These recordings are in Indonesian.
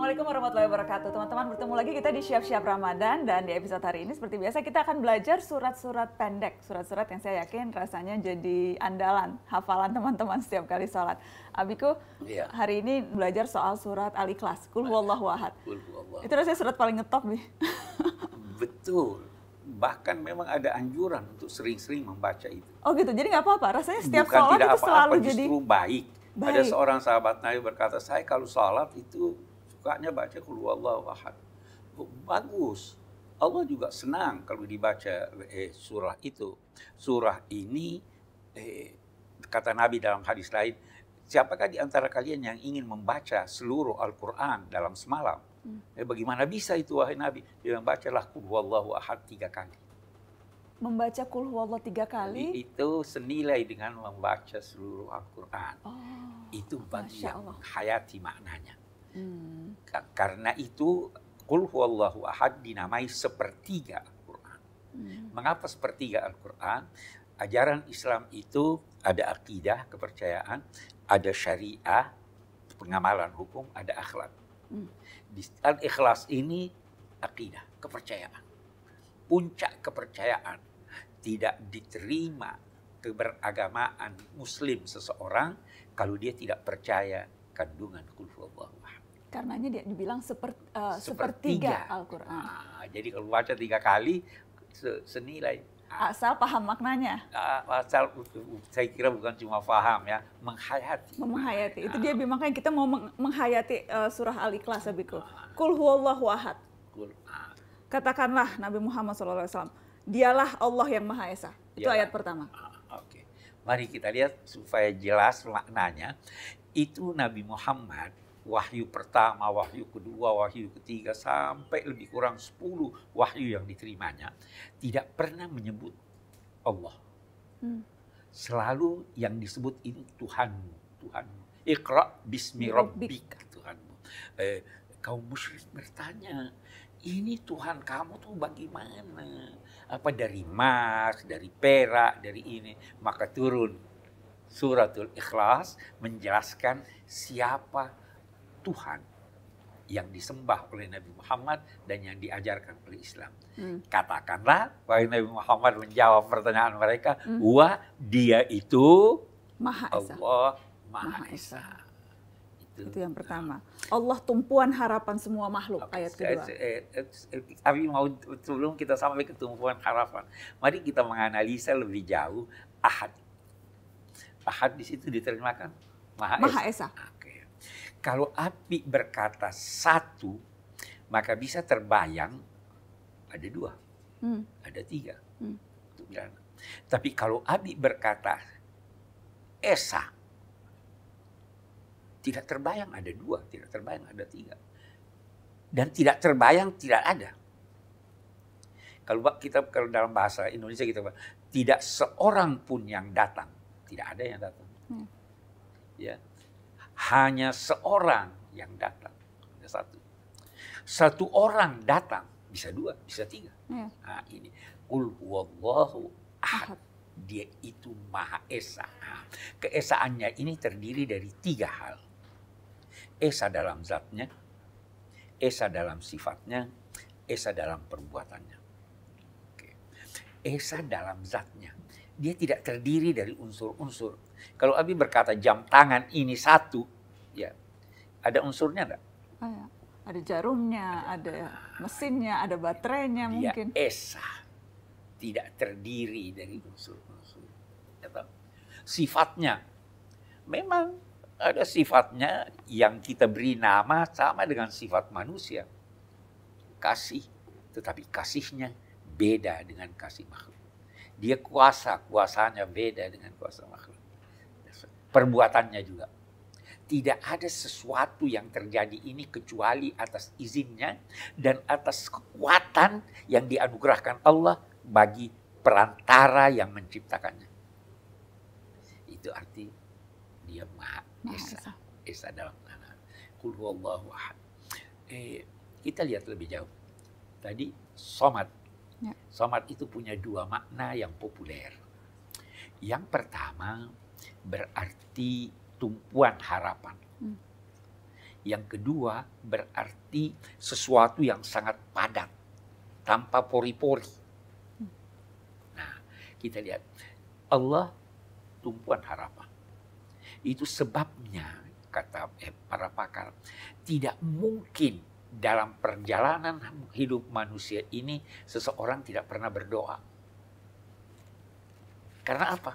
Assalamualaikum warahmatullahi wabarakatuh. Teman-teman, bertemu lagi kita di Siap-Siap Ramadan dan di episode hari ini seperti biasa kita akan belajar surat-surat pendek, surat-surat yang saya yakin rasanya jadi andalan, hafalan teman-teman setiap kali sholat. Abiku, ya. hari ini belajar soal surat Al-Ikhlas, Kul Huwallahu Ahad. Itu rasanya surat paling ngetop nih. Betul. Bahkan memang ada anjuran untuk sering-sering membaca itu. Oh gitu, jadi nggak apa-apa. Rasanya setiap Bukan sholat tidak itu apa -apa, selalu jadi... baik. baik. Ada seorang sahabat Nabi berkata, saya kalau sholat itu sukanya baca kul ahad. Bagus. Allah juga senang kalau dibaca eh, surah itu. Surah ini eh, kata Nabi dalam hadis lain, siapakah di antara kalian yang ingin membaca seluruh Al-Qur'an dalam semalam? Hmm. Eh, bagaimana bisa itu wahai Nabi? Dia bacalah kul ahad tiga kali. Membaca kul Allah tiga kali? Jadi itu senilai dengan membaca seluruh Al-Qur'an. Oh, itu bagi yang menghayati maknanya. Hmm. Karena itu Qul huwallahu ahad dinamai sepertiga Al-Qur'an. Hmm. Mengapa sepertiga Al-Qur'an? Ajaran Islam itu ada akidah, kepercayaan, ada syariah, pengamalan hukum, ada akhlak. Hmm. Di al-ikhlas ini akidah, kepercayaan. Puncak kepercayaan tidak diterima keberagamaan muslim seseorang kalau dia tidak percaya kandungan kulhu Allah. Karenanya dia dibilang seper, uh, sepertiga, sepertiga Al-Quran. Nah, jadi kalau baca tiga kali senilai. Ah. Asal paham maknanya. Ah, asal saya kira bukan cuma paham ya, menghayati. Menghayati. Itu ah. dia makanya kita mau menghayati eh, surah Al-Ikhlas Abiku. Kul huwallahu ahad. Katakanlah Nabi Muhammad SAW, dialah Allah yang Maha Esa. Itu ya. ayat pertama. Oke. Mari kita lihat supaya jelas maknanya. Itu Nabi Muhammad wahyu pertama, wahyu kedua, wahyu ketiga sampai lebih kurang sepuluh wahyu yang diterimanya tidak pernah menyebut Allah. Hmm. Selalu yang disebut ini Tuhanmu, Tuhanmu. Ikhlas bismi rabbika Tuhanmu. Eh, kaum musyrik bertanya, ini Tuhan kamu tuh bagaimana? Apa dari emas, dari perak, dari ini? Maka turun suratul ikhlas menjelaskan siapa Tuhan yang disembah oleh Nabi Muhammad dan yang diajarkan oleh Islam. Hmm. Katakanlah bahwa Nabi Muhammad menjawab pertanyaan mereka, hmm. dia itu Maha Esa. Allah Maha, Maha Esa." Itu. itu yang pertama. Ah. Allah tumpuan harapan semua makhluk ayat kedua. Tapi mau sebelum kita sampai ke tumpuan harapan, mari kita menganalisa lebih jauh Ahad. Ahad di situ diterjemahkan Maha, Maha Esa ah. Kalau api berkata satu, maka bisa terbayang ada dua, hmm. ada tiga. Hmm. Itu Tapi kalau api berkata esa, tidak terbayang ada dua, tidak terbayang ada tiga. Dan tidak terbayang tidak ada. Kalau kita kalau dalam bahasa Indonesia kita gitu, tidak seorang pun yang datang, tidak ada yang datang. Hmm. Ya hanya seorang yang datang. hanya satu. Satu orang datang, bisa dua, bisa tiga. Hmm. Nah, ini kul huwallahu ahad. Dia itu maha esa. Nah, keesaannya ini terdiri dari tiga hal. Esa dalam zatnya, esa dalam sifatnya, esa dalam perbuatannya. Esa dalam zatnya. Dia tidak terdiri dari unsur-unsur. Kalau Abi berkata jam tangan ini satu, ya ada unsurnya enggak ah, ya. Ada jarumnya, ada mesinnya, ada baterainya Dia mungkin. esa, tidak terdiri dari unsur-unsur. Ya sifatnya, memang ada sifatnya yang kita beri nama sama dengan sifat manusia. Kasih, tetapi kasihnya beda dengan kasih makhluk. Dia kuasa, kuasanya beda dengan kuasa makhluk. Perbuatannya juga tidak ada sesuatu yang terjadi ini kecuali atas izinnya dan atas kekuatan yang dianugerahkan Allah bagi perantara yang menciptakannya. Itu arti dia Maha Esa. Esa dalam tanah. Eh, kita lihat lebih jauh. Tadi somat. Ya. Somat itu punya dua makna yang populer. Yang pertama berarti tumpuan harapan. Hmm. Yang kedua berarti sesuatu yang sangat padat, tanpa pori-pori. Hmm. Nah, kita lihat Allah tumpuan harapan. Itu sebabnya kata eh, para pakar tidak mungkin dalam perjalanan hidup manusia ini seseorang tidak pernah berdoa. Karena apa?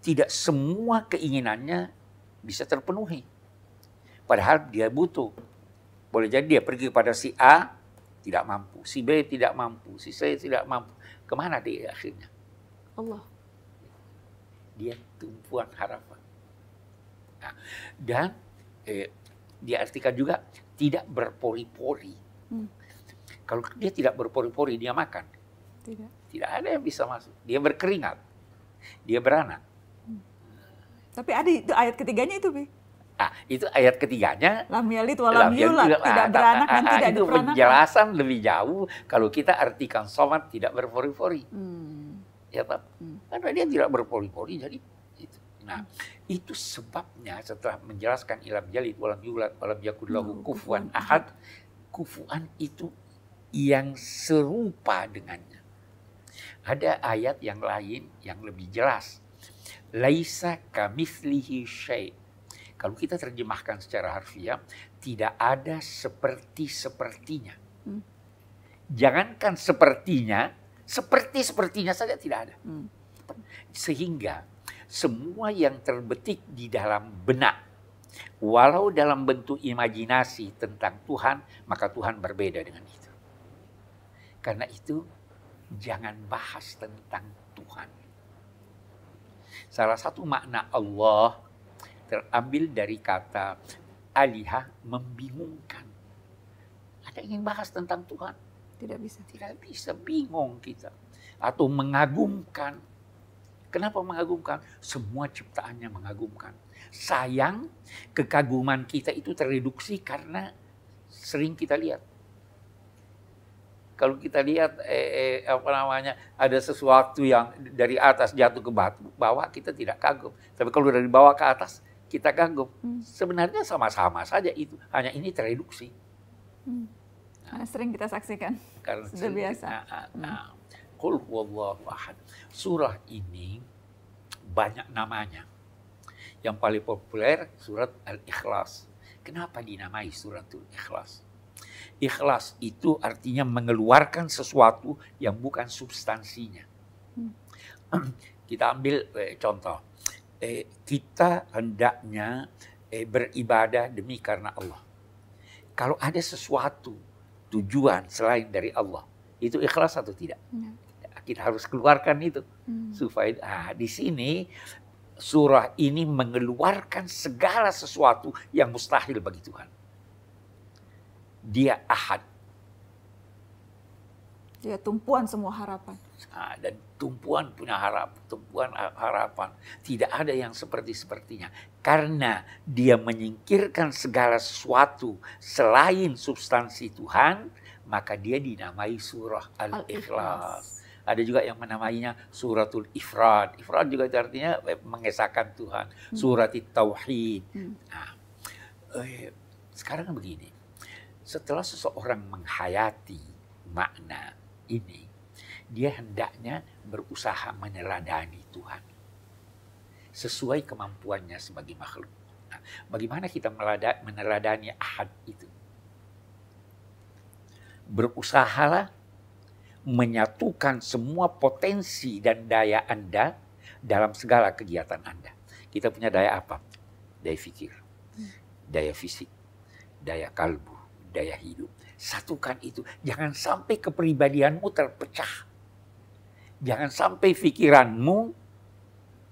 Tidak semua keinginannya bisa terpenuhi. Padahal dia butuh. Boleh jadi dia pergi pada si A, tidak mampu. Si B tidak mampu. Si C tidak mampu. Kemana dia akhirnya? Allah. Dia tumpuan harapan. Nah, dan eh, diartikan juga tidak berpori-pori. Hmm. Kalau dia tidak berpori-pori, dia makan. Tidak. Tidak ada yang bisa masuk. Dia berkeringat. Dia beranak. Tapi ada itu ayat ketiganya itu, Bi. Ah, itu ayat ketiganya. Lam yalid walam yulad, ah, tidak ah, beranak ah, dan tidak Itu penjelasan lebih jauh kalau kita artikan somat tidak berpori-pori. Hmm. Ya, Pak. Hmm. Karena dia tidak berpori-pori, jadi itu. Nah, hmm. itu sebabnya setelah menjelaskan ilam jalid walam yulad walam hmm. kufuan ahad, kufuan itu yang serupa dengannya. Ada ayat yang lain yang lebih jelas Laisa kamislihi syai. Kalau kita terjemahkan secara harfiah, tidak ada seperti-sepertinya. Hmm. Jangankan sepertinya, seperti-sepertinya saja tidak ada. Hmm. Sehingga semua yang terbetik di dalam benak, walau dalam bentuk imajinasi tentang Tuhan, maka Tuhan berbeda dengan itu. Karena itu, jangan bahas tentang Tuhan Salah satu makna Allah terambil dari kata alihah membingungkan. Ada yang ingin bahas tentang Tuhan? Tidak bisa. Tidak bisa, bingung kita. Atau mengagumkan. Kenapa mengagumkan? Semua ciptaannya mengagumkan. Sayang, kekaguman kita itu tereduksi karena sering kita lihat kalau kita lihat eh, eh, apa namanya ada sesuatu yang dari atas jatuh ke batu, bawah kita tidak kagum. Tapi kalau dari bawah ke atas kita kagum. Hmm. Sebenarnya sama-sama saja itu, hanya ini tereduksi. Hmm. Nah, nah sering kita saksikan. Karena Sudah sering, biasa. Nah, hmm. nah, Qul huwallahu ahad. Surah ini banyak namanya. Yang paling populer surat Al-Ikhlas. Kenapa dinamai surat al Ikhlas? Ikhlas itu artinya mengeluarkan sesuatu yang bukan substansinya. Hmm. Kita ambil eh, contoh, eh, kita hendaknya eh, beribadah demi karena Allah. Kalau ada sesuatu tujuan selain dari Allah, itu ikhlas atau tidak? Hmm. Kita harus keluarkan itu hmm. supaya ah, di sini surah ini mengeluarkan segala sesuatu yang mustahil bagi Tuhan dia ahad. Ya, tumpuan semua harapan. Nah, dan tumpuan punya harap, tumpuan harapan. Tidak ada yang seperti-sepertinya. Karena dia menyingkirkan segala sesuatu selain substansi Tuhan, maka dia dinamai surah Al-Ikhlas. ada juga yang menamainya suratul ifrad. Ifrad juga itu artinya mengesahkan Tuhan. Hmm. Surat Tauhid. Hmm. Nah, eh, sekarang begini setelah seseorang menghayati makna ini, dia hendaknya berusaha meneladani Tuhan sesuai kemampuannya sebagai makhluk. Nah, bagaimana kita meneladani ahad itu? Berusahalah menyatukan semua potensi dan daya Anda dalam segala kegiatan Anda. Kita punya daya apa? Daya fikir, hmm. daya fisik, daya kalbu, daya hidup. Satukan itu. Jangan sampai kepribadianmu terpecah. Jangan sampai pikiranmu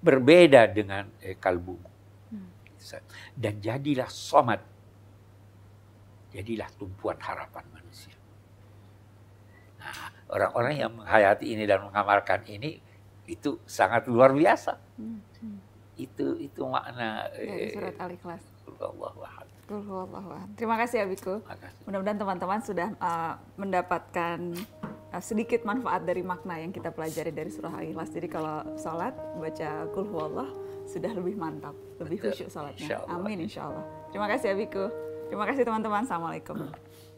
berbeda dengan eh, kalbumu. Hmm. Dan jadilah somat. Jadilah tumpuan harapan manusia. Nah, orang-orang yang menghayati ini dan mengamalkan ini itu sangat luar biasa. Hmm. hmm. Itu itu makna eh, surat Al-Ikhlas. Allahu Terima kasih Abiku. Ya, Mudah-mudahan teman-teman sudah uh, mendapatkan uh, sedikit manfaat dari makna yang kita pelajari dari surah Al-Ikhlas. Jadi kalau sholat baca Kul sudah lebih mantap, lebih khusyuk sholatnya. Amin insya Allah. Terima kasih Abiku. Ya, Terima kasih teman-teman. Assalamualaikum.